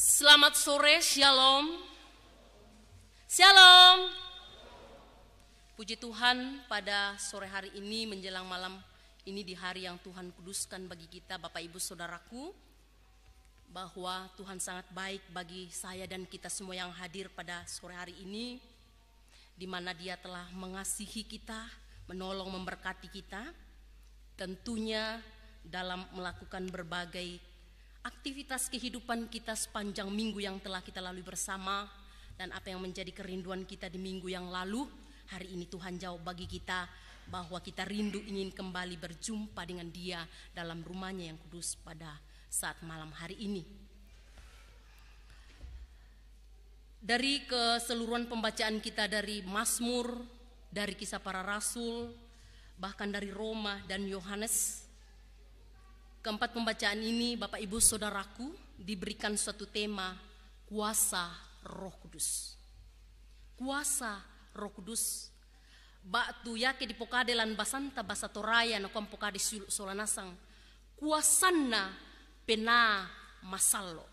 Selamat sore, Shalom. Shalom. Puji Tuhan pada sore hari ini menjelang malam ini di hari yang Tuhan kuduskan bagi kita Bapak Ibu Saudaraku bahwa Tuhan sangat baik bagi saya dan kita semua yang hadir pada sore hari ini di mana dia telah mengasihi kita, menolong memberkati kita tentunya dalam melakukan berbagai aktivitas kehidupan kita sepanjang minggu yang telah kita lalui bersama dan apa yang menjadi kerinduan kita di minggu yang lalu hari ini Tuhan jawab bagi kita bahwa kita rindu ingin kembali berjumpa dengan dia dalam rumahnya yang kudus pada saat malam hari ini dari keseluruhan pembacaan kita dari Mazmur dari kisah para rasul bahkan dari Roma dan Yohanes Keempat pembacaan ini Bapak Ibu Saudaraku diberikan suatu tema kuasa Roh Kudus. Kuasa Roh Kudus batu yake di pokade lan basanta basatoraya na di pokade solanasang kuasanna pena masallo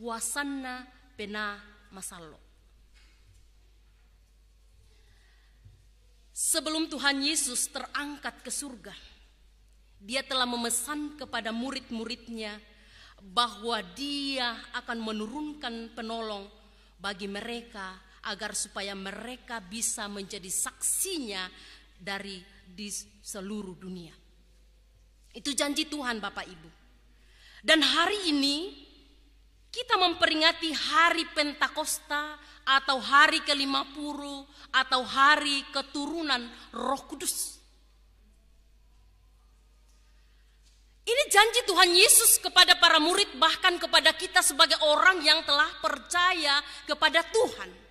kuasanna pena masallo sebelum Tuhan Yesus terangkat ke surga dia telah memesan kepada murid-muridnya bahwa dia akan menurunkan penolong bagi mereka agar supaya mereka bisa menjadi saksinya dari di seluruh dunia. Itu janji Tuhan Bapak Ibu. Dan hari ini kita memperingati hari Pentakosta atau hari ke-50 atau hari keturunan Roh Kudus. Ini janji Tuhan Yesus kepada para murid bahkan kepada kita sebagai orang yang telah percaya kepada Tuhan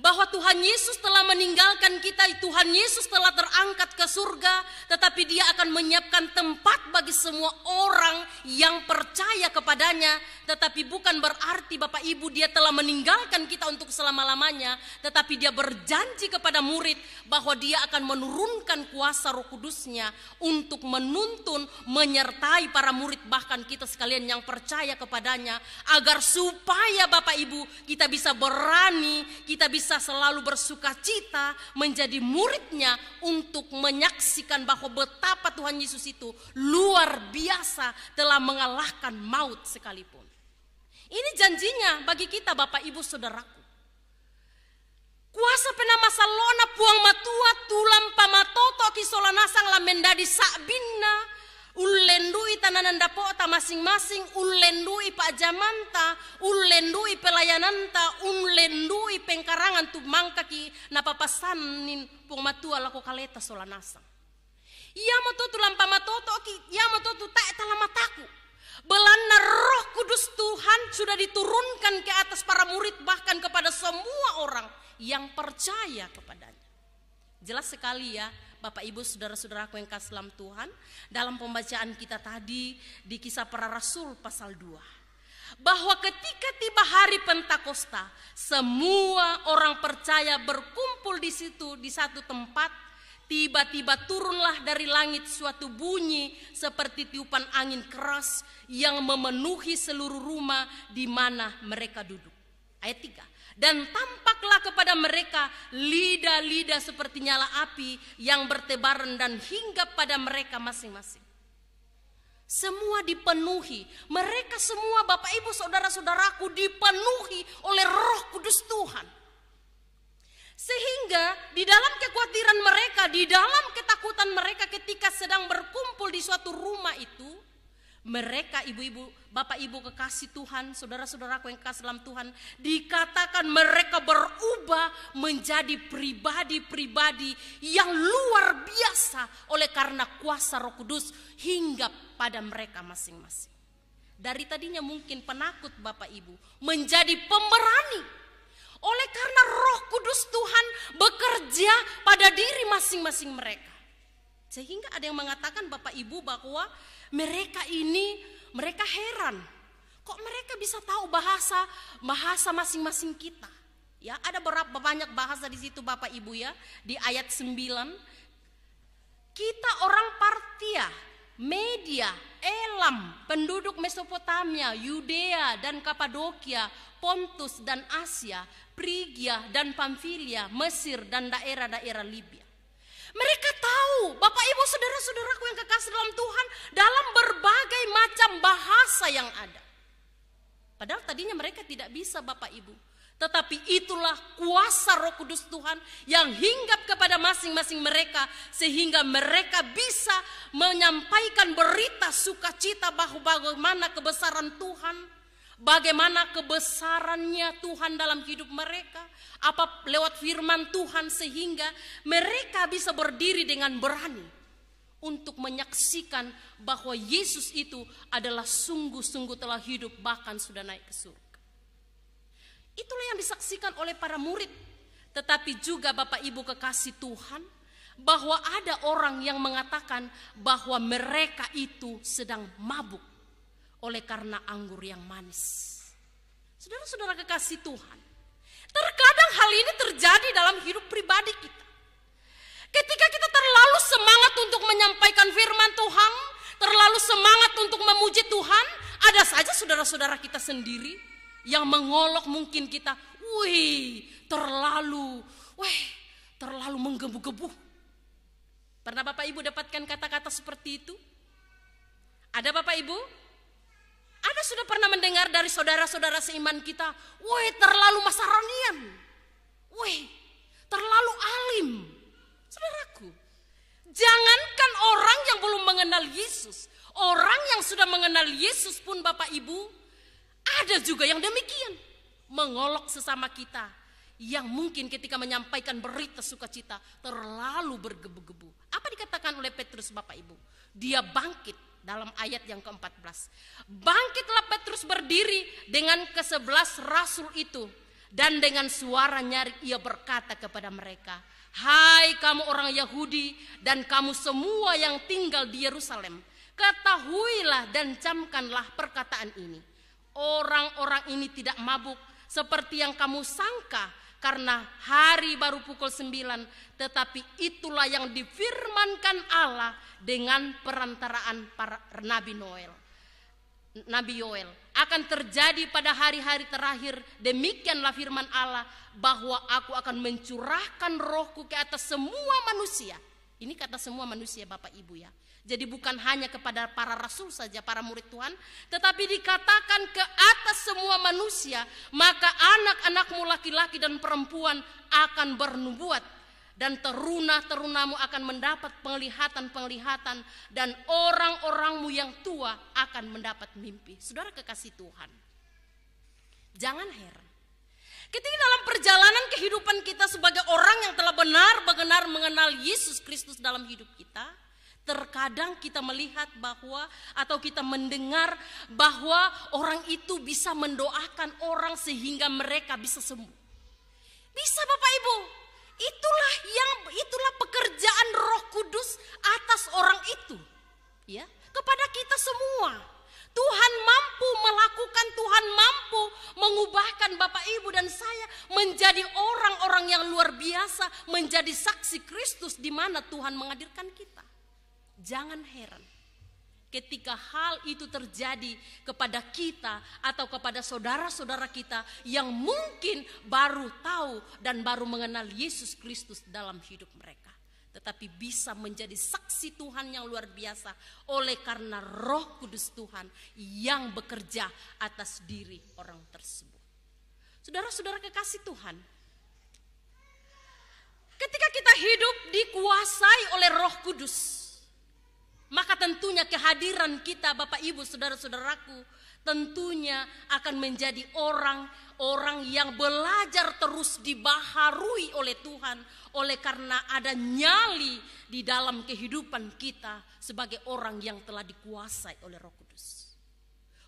bahwa Tuhan Yesus telah meninggalkan kita, Tuhan Yesus telah terangkat ke surga, tetapi Dia akan menyiapkan tempat bagi semua orang yang percaya kepadanya, tetapi bukan berarti Bapak Ibu Dia telah meninggalkan kita untuk selama-lamanya, tetapi Dia berjanji kepada murid bahwa Dia akan menurunkan kuasa Roh Kudusnya untuk menuntun, menyertai para murid bahkan kita sekalian yang percaya kepadanya agar supaya Bapak Ibu kita bisa berani, kita bisa bisa selalu bersuka cita menjadi muridnya untuk menyaksikan bahwa betapa Tuhan Yesus itu luar biasa telah mengalahkan maut sekalipun. Ini janjinya bagi kita Bapak Ibu Saudaraku. Kuasa penama salona puang matua tulam pamatoto kisolanasang lamendadi sakbinna Ulendui tananan dapota masing-masing, ulendui pak jamanta, ulendui pelayananta, ulendui pengkarangan tu mangkaki napapasanin pung matua lako kaleta solanasa Ia matotu lampa matoto, ia iya matotu tak mataku. Belanda roh kudus Tuhan sudah diturunkan ke atas para murid bahkan kepada semua orang yang percaya kepadanya. Jelas sekali ya, Bapak Ibu saudara-saudaraku yang kasih dalam Tuhan Dalam pembacaan kita tadi di kisah para rasul pasal 2 bahwa ketika tiba hari Pentakosta, semua orang percaya berkumpul di situ di satu tempat. Tiba-tiba turunlah dari langit suatu bunyi seperti tiupan angin keras yang memenuhi seluruh rumah di mana mereka duduk. Ayat 3 dan tampaklah kepada mereka lidah-lidah seperti nyala api yang bertebaran dan hingga pada mereka masing-masing. Semua dipenuhi, mereka semua Bapak Ibu saudara-saudaraku dipenuhi oleh Roh Kudus Tuhan. Sehingga di dalam kekhawatiran mereka, di dalam ketakutan mereka ketika sedang berkumpul di suatu rumah itu, mereka ibu-ibu, bapak ibu kekasih Tuhan, saudara-saudaraku yang kekasih dalam Tuhan, dikatakan mereka berubah menjadi pribadi-pribadi yang luar biasa oleh karena kuasa Roh Kudus hingga pada mereka masing-masing. Dari tadinya mungkin penakut bapak ibu menjadi pemberani oleh karena Roh Kudus Tuhan bekerja pada diri masing-masing mereka. Sehingga ada yang mengatakan Bapak Ibu bahwa mereka ini mereka heran. Kok mereka bisa tahu bahasa bahasa masing-masing kita? Ya, ada berapa banyak bahasa di situ Bapak Ibu ya, di ayat 9. Kita orang Partia, Media, Elam, penduduk Mesopotamia, Yudea dan Kapadokia, Pontus dan Asia, Prigia dan Pamfilia, Mesir dan daerah-daerah Libya. Mereka tahu, Bapak Ibu saudara-saudaraku yang kekasih dalam Tuhan, dalam berbagai macam bahasa yang ada. Padahal tadinya mereka tidak bisa Bapak Ibu. Tetapi itulah kuasa roh kudus Tuhan yang hinggap kepada masing-masing mereka. Sehingga mereka bisa menyampaikan berita sukacita bahwa bagaimana kebesaran Tuhan bagaimana kebesarannya Tuhan dalam hidup mereka, apa lewat firman Tuhan sehingga mereka bisa berdiri dengan berani untuk menyaksikan bahwa Yesus itu adalah sungguh-sungguh telah hidup bahkan sudah naik ke surga. Itulah yang disaksikan oleh para murid, tetapi juga Bapak Ibu kekasih Tuhan, bahwa ada orang yang mengatakan bahwa mereka itu sedang mabuk oleh karena anggur yang manis. Saudara-saudara kekasih Tuhan, terkadang hal ini terjadi dalam hidup pribadi kita. Ketika kita terlalu semangat untuk menyampaikan firman Tuhan, terlalu semangat untuk memuji Tuhan, ada saja saudara-saudara kita sendiri yang mengolok mungkin kita, wih, terlalu, weh, terlalu menggebu-gebu. Pernah Bapak Ibu dapatkan kata-kata seperti itu? Ada Bapak Ibu? Anda sudah pernah mendengar dari saudara-saudara seiman kita, woi terlalu masaronian, woi terlalu alim. Saudaraku, jangankan orang yang belum mengenal Yesus, orang yang sudah mengenal Yesus pun Bapak Ibu, ada juga yang demikian. Mengolok sesama kita, yang mungkin ketika menyampaikan berita sukacita terlalu bergebu-gebu. Apa dikatakan oleh Petrus Bapak Ibu? Dia bangkit dalam ayat yang ke-14. Bangkitlah Petrus berdiri dengan kesebelas rasul itu dan dengan suara nyaring ia berkata kepada mereka, "Hai kamu orang Yahudi dan kamu semua yang tinggal di Yerusalem, ketahuilah dan camkanlah perkataan ini. Orang-orang ini tidak mabuk seperti yang kamu sangka, karena hari baru pukul 9 tetapi itulah yang difirmankan Allah dengan perantaraan para Nabi Noel Nabi Yoel akan terjadi pada hari-hari terakhir demikianlah firman Allah bahwa aku akan mencurahkan rohku ke atas semua manusia ini kata semua manusia Bapak Ibu ya. Jadi bukan hanya kepada para rasul saja para murid Tuhan, tetapi dikatakan ke atas semua manusia, maka anak-anakmu laki-laki dan perempuan akan bernubuat dan teruna-terunamu akan mendapat penglihatan-penglihatan dan orang-orangmu yang tua akan mendapat mimpi. Saudara kekasih Tuhan. Jangan heran Ketika dalam perjalanan kehidupan kita sebagai orang yang telah benar-benar mengenal Yesus Kristus dalam hidup kita, terkadang kita melihat bahwa atau kita mendengar bahwa orang itu bisa mendoakan orang sehingga mereka bisa sembuh. Bisa Bapak Ibu, itulah yang itulah pekerjaan Roh Kudus atas orang itu ya kepada kita semua Tuhan mampu melakukan, Tuhan mampu mengubahkan Bapak Ibu dan saya menjadi orang-orang yang luar biasa, menjadi saksi Kristus di mana Tuhan menghadirkan kita. Jangan heran ketika hal itu terjadi kepada kita atau kepada saudara-saudara kita yang mungkin baru tahu dan baru mengenal Yesus Kristus dalam hidup mereka tetapi bisa menjadi saksi Tuhan yang luar biasa oleh karena Roh Kudus Tuhan yang bekerja atas diri orang tersebut. Saudara-saudara kekasih Tuhan, ketika kita hidup dikuasai oleh Roh Kudus, maka tentunya kehadiran kita Bapak Ibu, saudara-saudaraku, tentunya akan menjadi orang-orang yang belajar terus dibaharui oleh Tuhan oleh karena ada nyali di dalam kehidupan kita sebagai orang yang telah dikuasai oleh Roh Kudus.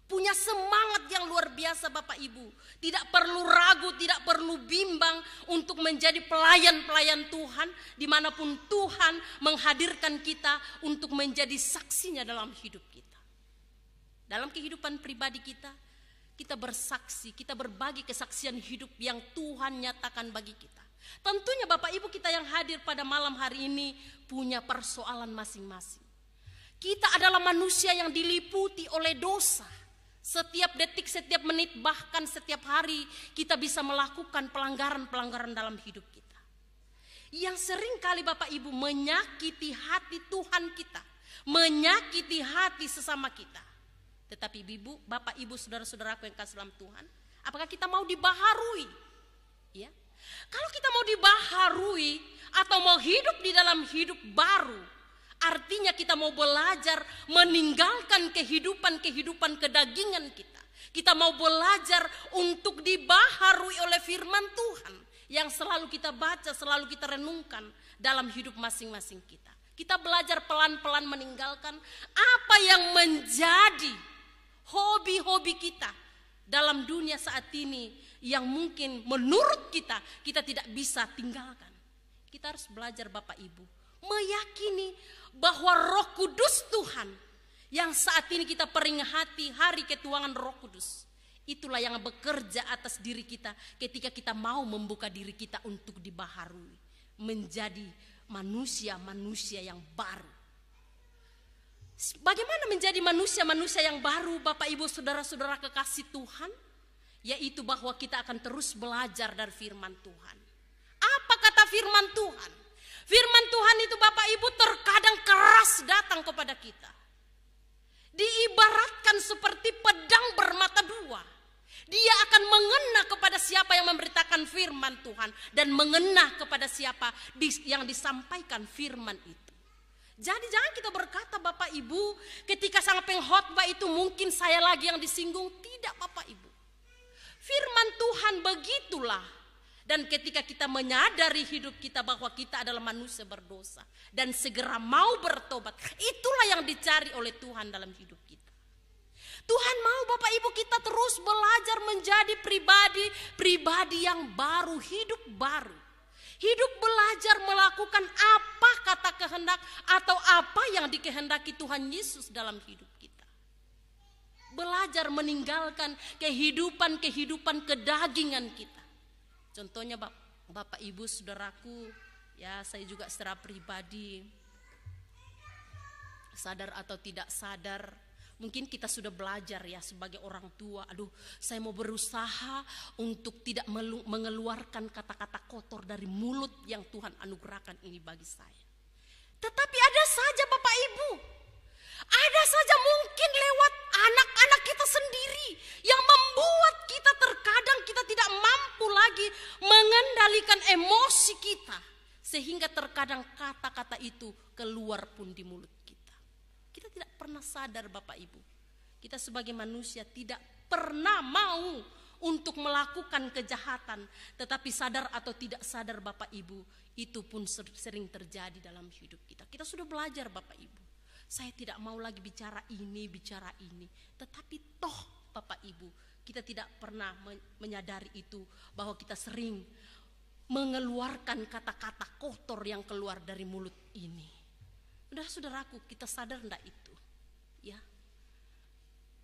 Punya semangat yang luar biasa Bapak Ibu. Tidak perlu ragu, tidak perlu bimbang untuk menjadi pelayan-pelayan Tuhan. Dimanapun Tuhan menghadirkan kita untuk menjadi saksinya dalam hidup kita. Dalam kehidupan pribadi kita, kita bersaksi, kita berbagi kesaksian hidup yang Tuhan nyatakan bagi kita. Tentunya Bapak Ibu kita yang hadir pada malam hari ini punya persoalan masing-masing. Kita adalah manusia yang diliputi oleh dosa. Setiap detik, setiap menit, bahkan setiap hari kita bisa melakukan pelanggaran-pelanggaran dalam hidup kita. Yang sering kali Bapak Ibu menyakiti hati Tuhan kita. Menyakiti hati sesama kita tetapi ibu, bapak, ibu, saudara-saudaraku yang kasih dalam Tuhan, apakah kita mau dibaharui? Ya. Kalau kita mau dibaharui atau mau hidup di dalam hidup baru, artinya kita mau belajar meninggalkan kehidupan-kehidupan kedagingan kita. Kita mau belajar untuk dibaharui oleh firman Tuhan yang selalu kita baca, selalu kita renungkan dalam hidup masing-masing kita. Kita belajar pelan-pelan meninggalkan apa yang menjadi hobi-hobi kita dalam dunia saat ini yang mungkin menurut kita kita tidak bisa tinggalkan. Kita harus belajar Bapak Ibu meyakini bahwa Roh Kudus Tuhan yang saat ini kita peringati hari ketuangan Roh Kudus. Itulah yang bekerja atas diri kita ketika kita mau membuka diri kita untuk dibaharui menjadi manusia-manusia yang baru Bagaimana menjadi manusia-manusia yang baru Bapak Ibu Saudara-saudara kekasih Tuhan? Yaitu bahwa kita akan terus belajar dari firman Tuhan. Apa kata firman Tuhan? Firman Tuhan itu Bapak Ibu terkadang keras datang kepada kita. Diibaratkan seperti pedang bermata dua. Dia akan mengena kepada siapa yang memberitakan firman Tuhan dan mengena kepada siapa yang disampaikan firman itu. Jadi jangan kita berkata Bapak Ibu ketika sang pengkhotbah itu mungkin saya lagi yang disinggung. Tidak Bapak Ibu. Firman Tuhan begitulah. Dan ketika kita menyadari hidup kita bahwa kita adalah manusia berdosa. Dan segera mau bertobat. Itulah yang dicari oleh Tuhan dalam hidup kita. Tuhan mau Bapak Ibu kita terus belajar menjadi pribadi-pribadi yang baru, hidup baru. Hidup belajar melakukan apa kata kehendak atau apa yang dikehendaki Tuhan Yesus dalam hidup kita. Belajar meninggalkan kehidupan-kehidupan kedagingan kita. Contohnya Bapak Ibu Saudaraku, ya saya juga secara pribadi sadar atau tidak sadar Mungkin kita sudah belajar ya sebagai orang tua, aduh saya mau berusaha untuk tidak mengeluarkan kata-kata kotor dari mulut yang Tuhan anugerahkan ini bagi saya. Tetapi ada saja Bapak Ibu, ada saja mungkin lewat anak-anak kita sendiri yang membuat kita terkadang kita tidak mampu lagi mengendalikan emosi kita. Sehingga terkadang kata-kata itu keluar pun di mulut kita tidak pernah sadar Bapak Ibu. Kita sebagai manusia tidak pernah mau untuk melakukan kejahatan, tetapi sadar atau tidak sadar Bapak Ibu, itu pun sering terjadi dalam hidup kita. Kita sudah belajar Bapak Ibu. Saya tidak mau lagi bicara ini, bicara ini. Tetapi toh Bapak Ibu, kita tidak pernah menyadari itu bahwa kita sering mengeluarkan kata-kata kotor yang keluar dari mulut ini sudah saudaraku kita sadar ndak itu? Ya.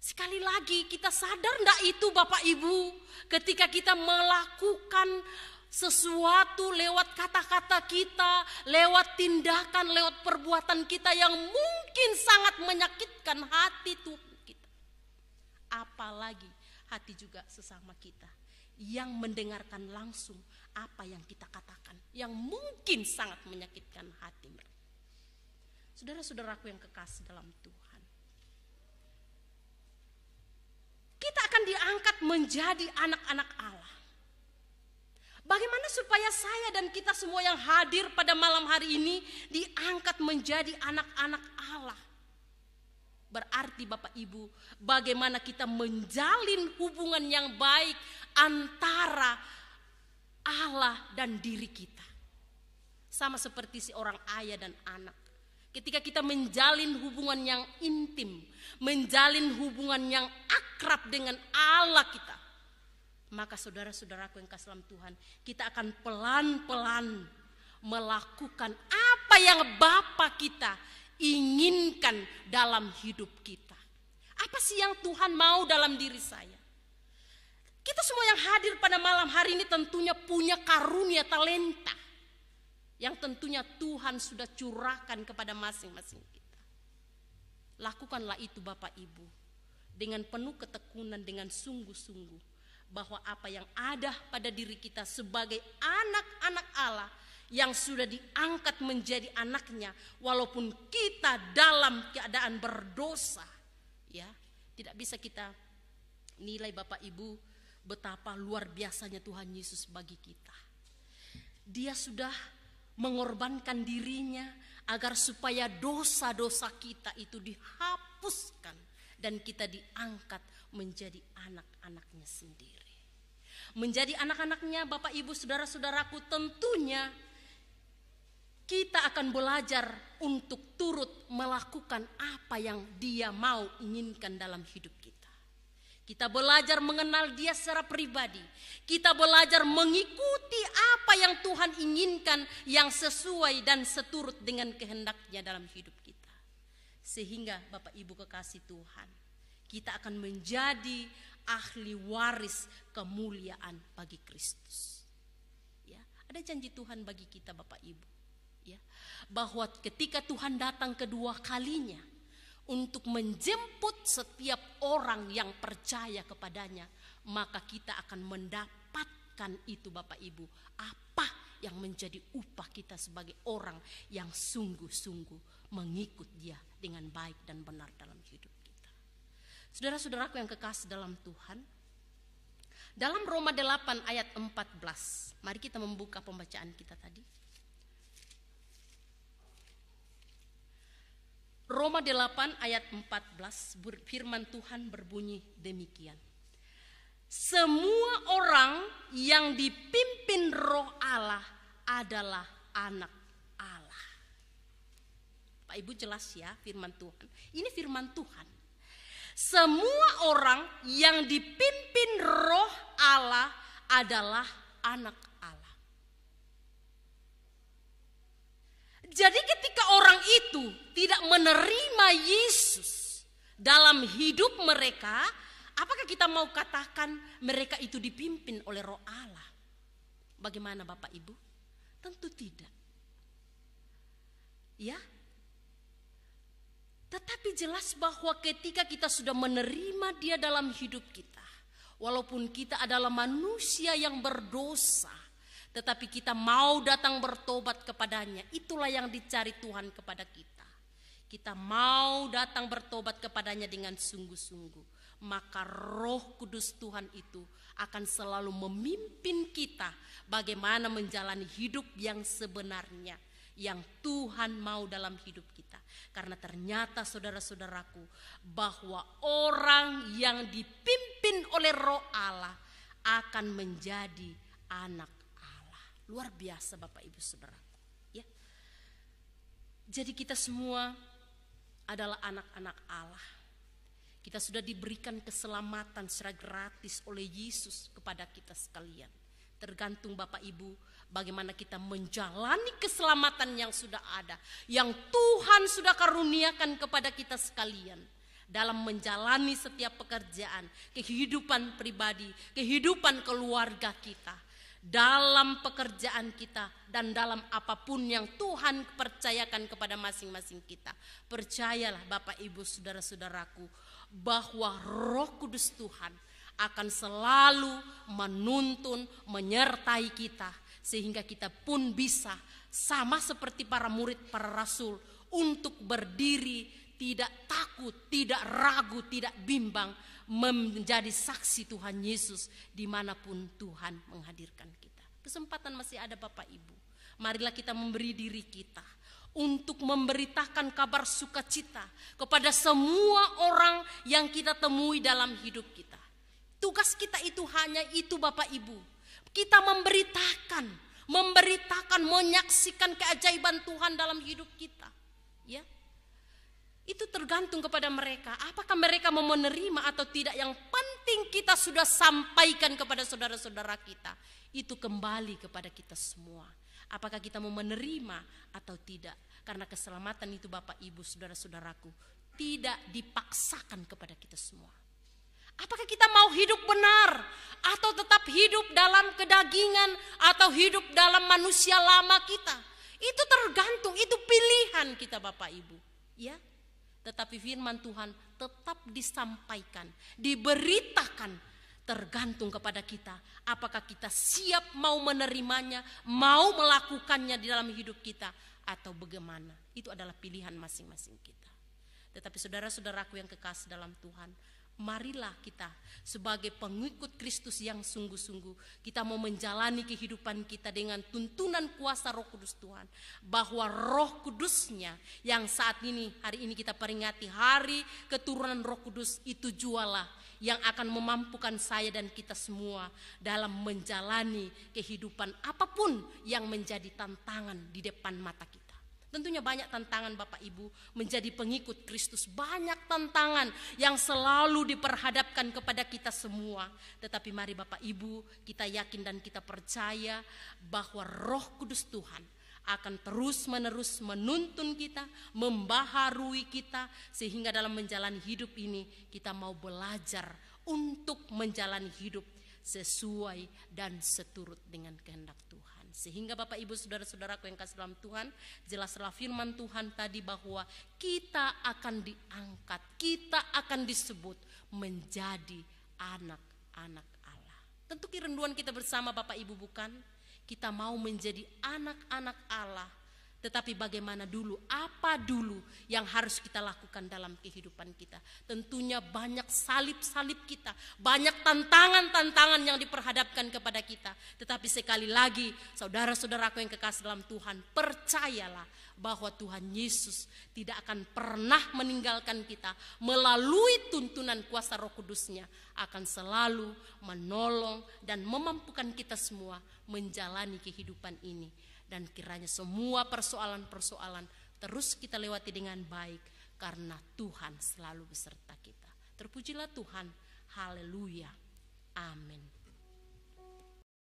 Sekali lagi kita sadar ndak itu Bapak Ibu ketika kita melakukan sesuatu lewat kata-kata kita, lewat tindakan, lewat perbuatan kita yang mungkin sangat menyakitkan hati tubuh kita. Apalagi hati juga sesama kita yang mendengarkan langsung apa yang kita katakan yang mungkin sangat menyakitkan hati mereka. Saudara-saudaraku yang kekasih dalam Tuhan. Kita akan diangkat menjadi anak-anak Allah. Bagaimana supaya saya dan kita semua yang hadir pada malam hari ini diangkat menjadi anak-anak Allah? Berarti Bapak Ibu, bagaimana kita menjalin hubungan yang baik antara Allah dan diri kita. Sama seperti si orang ayah dan anak. Ketika kita menjalin hubungan yang intim, menjalin hubungan yang akrab dengan Allah kita, maka saudara-saudaraku yang kasih Tuhan, kita akan pelan-pelan melakukan apa yang Bapa kita inginkan dalam hidup kita. Apa sih yang Tuhan mau dalam diri saya? Kita semua yang hadir pada malam hari ini tentunya punya karunia talenta yang tentunya Tuhan sudah curahkan kepada masing-masing kita. Lakukanlah itu Bapak Ibu dengan penuh ketekunan dengan sungguh-sungguh bahwa apa yang ada pada diri kita sebagai anak-anak Allah yang sudah diangkat menjadi anaknya walaupun kita dalam keadaan berdosa ya tidak bisa kita nilai Bapak Ibu betapa luar biasanya Tuhan Yesus bagi kita dia sudah mengorbankan dirinya agar supaya dosa-dosa kita itu dihapuskan dan kita diangkat menjadi anak-anaknya sendiri. Menjadi anak-anaknya Bapak Ibu Saudara-saudaraku tentunya kita akan belajar untuk turut melakukan apa yang dia mau inginkan dalam hidup kita belajar mengenal dia secara pribadi. Kita belajar mengikuti apa yang Tuhan inginkan yang sesuai dan seturut dengan kehendaknya dalam hidup kita. Sehingga Bapak Ibu kekasih Tuhan, kita akan menjadi ahli waris kemuliaan bagi Kristus. Ya, ada janji Tuhan bagi kita Bapak Ibu. Ya, bahwa ketika Tuhan datang kedua kalinya, untuk menjemput setiap orang yang percaya kepadanya, maka kita akan mendapatkan itu Bapak Ibu. Apa yang menjadi upah kita sebagai orang yang sungguh-sungguh mengikut dia dengan baik dan benar dalam hidup kita. Saudara-saudaraku yang kekasih dalam Tuhan, dalam Roma 8 ayat 14, mari kita membuka pembacaan kita tadi. Roma 8 ayat 14 firman Tuhan berbunyi demikian. Semua orang yang dipimpin roh Allah adalah anak Allah. Pak Ibu jelas ya firman Tuhan. Ini firman Tuhan. Semua orang yang dipimpin roh Allah adalah anak Jadi ketika orang itu tidak menerima Yesus dalam hidup mereka, apakah kita mau katakan mereka itu dipimpin oleh roh Allah? Bagaimana Bapak Ibu? Tentu tidak. Ya? Tetapi jelas bahwa ketika kita sudah menerima dia dalam hidup kita, walaupun kita adalah manusia yang berdosa, tetapi kita mau datang bertobat kepadanya. Itulah yang dicari Tuhan kepada kita. Kita mau datang bertobat kepadanya dengan sungguh-sungguh. Maka roh kudus Tuhan itu akan selalu memimpin kita bagaimana menjalani hidup yang sebenarnya yang Tuhan mau dalam hidup kita. Karena ternyata saudara-saudaraku bahwa orang yang dipimpin oleh roh Allah akan menjadi anak Luar biasa Bapak Ibu Saudara. Ya. Jadi kita semua adalah anak-anak Allah. Kita sudah diberikan keselamatan secara gratis oleh Yesus kepada kita sekalian. Tergantung Bapak Ibu bagaimana kita menjalani keselamatan yang sudah ada. Yang Tuhan sudah karuniakan kepada kita sekalian. Dalam menjalani setiap pekerjaan, kehidupan pribadi, kehidupan keluarga kita dalam pekerjaan kita dan dalam apapun yang Tuhan percayakan kepada masing-masing kita. Percayalah Bapak Ibu saudara-saudaraku bahwa Roh Kudus Tuhan akan selalu menuntun, menyertai kita sehingga kita pun bisa sama seperti para murid para rasul untuk berdiri tidak takut, tidak ragu, tidak bimbang menjadi saksi Tuhan Yesus dimanapun Tuhan menghadirkan kita. Kesempatan masih ada Bapak Ibu. Marilah kita memberi diri kita untuk memberitakan kabar sukacita kepada semua orang yang kita temui dalam hidup kita. Tugas kita itu hanya itu Bapak Ibu. Kita memberitakan, memberitakan, menyaksikan keajaiban Tuhan dalam hidup kita. Ya, itu tergantung kepada mereka. Apakah mereka mau menerima atau tidak. Yang penting kita sudah sampaikan kepada saudara-saudara kita. Itu kembali kepada kita semua. Apakah kita mau menerima atau tidak. Karena keselamatan itu Bapak Ibu saudara-saudaraku. Tidak dipaksakan kepada kita semua. Apakah kita mau hidup benar atau tetap hidup dalam kedagingan atau hidup dalam manusia lama kita? Itu tergantung, itu pilihan kita Bapak Ibu. Ya, tetapi firman Tuhan tetap disampaikan, diberitakan tergantung kepada kita. Apakah kita siap mau menerimanya, mau melakukannya di dalam hidup kita atau bagaimana. Itu adalah pilihan masing-masing kita. Tetapi saudara-saudaraku yang kekasih dalam Tuhan, marilah kita sebagai pengikut Kristus yang sungguh-sungguh kita mau menjalani kehidupan kita dengan tuntunan kuasa Roh Kudus Tuhan bahwa Roh Kudusnya yang saat ini hari ini kita peringati hari keturunan Roh Kudus itu jualah yang akan memampukan saya dan kita semua dalam menjalani kehidupan apapun yang menjadi tantangan di depan mata kita Tentunya banyak tantangan Bapak Ibu menjadi pengikut Kristus. Banyak tantangan yang selalu diperhadapkan kepada kita semua. Tetapi mari Bapak Ibu kita yakin dan kita percaya bahwa roh kudus Tuhan akan terus-menerus menuntun kita, membaharui kita, sehingga dalam menjalani hidup ini kita mau belajar untuk menjalani hidup sesuai dan seturut dengan kehendak Tuhan. Sehingga Bapak Ibu Saudara-saudaraku yang kasih dalam Tuhan, jelaslah firman Tuhan tadi bahwa kita akan diangkat, kita akan disebut menjadi anak-anak Allah. Tentu kerinduan kita bersama Bapak Ibu bukan? Kita mau menjadi anak-anak Allah tetapi bagaimana dulu, apa dulu yang harus kita lakukan dalam kehidupan kita. Tentunya banyak salib-salib kita, banyak tantangan-tantangan yang diperhadapkan kepada kita. Tetapi sekali lagi, saudara-saudaraku yang kekasih dalam Tuhan, percayalah bahwa Tuhan Yesus tidak akan pernah meninggalkan kita melalui tuntunan kuasa roh kudusnya. Akan selalu menolong dan memampukan kita semua menjalani kehidupan ini dan kiranya semua persoalan-persoalan terus kita lewati dengan baik karena Tuhan selalu beserta kita. Terpujilah Tuhan. Haleluya. Amin.